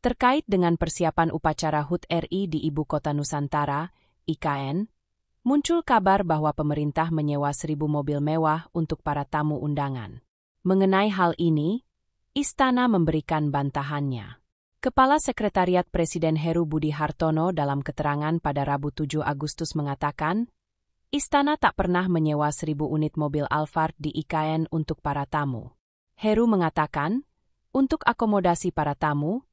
Terkait dengan persiapan upacara HUT RI di Ibu Kota Nusantara, IKN, muncul kabar bahwa pemerintah menyewa seribu mobil mewah untuk para tamu undangan. Mengenai hal ini, Istana memberikan bantahannya. Kepala Sekretariat Presiden Heru Budi Hartono dalam keterangan pada Rabu 7 Agustus mengatakan, Istana tak pernah menyewa seribu unit mobil Alphard di IKN untuk para tamu. Heru mengatakan, untuk akomodasi para tamu,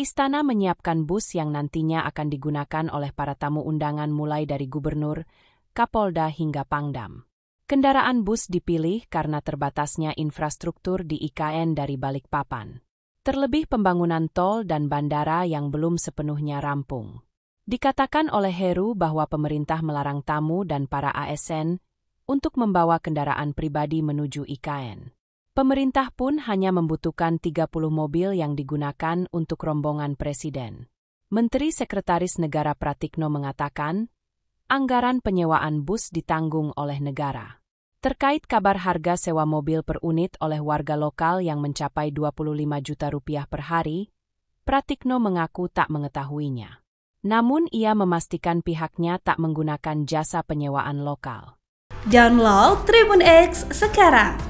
Istana menyiapkan bus yang nantinya akan digunakan oleh para tamu undangan mulai dari gubernur, kapolda hingga pangdam. Kendaraan bus dipilih karena terbatasnya infrastruktur di IKN dari Balikpapan. Terlebih pembangunan tol dan bandara yang belum sepenuhnya rampung. Dikatakan oleh Heru bahwa pemerintah melarang tamu dan para ASN untuk membawa kendaraan pribadi menuju IKN. Pemerintah pun hanya membutuhkan 30 mobil yang digunakan untuk rombongan presiden. Menteri Sekretaris Negara Pratikno mengatakan, anggaran penyewaan bus ditanggung oleh negara. Terkait kabar harga sewa mobil per unit oleh warga lokal yang mencapai 25 juta rupiah per hari, Pratikno mengaku tak mengetahuinya. Namun ia memastikan pihaknya tak menggunakan jasa penyewaan lokal. Download Tribun X sekarang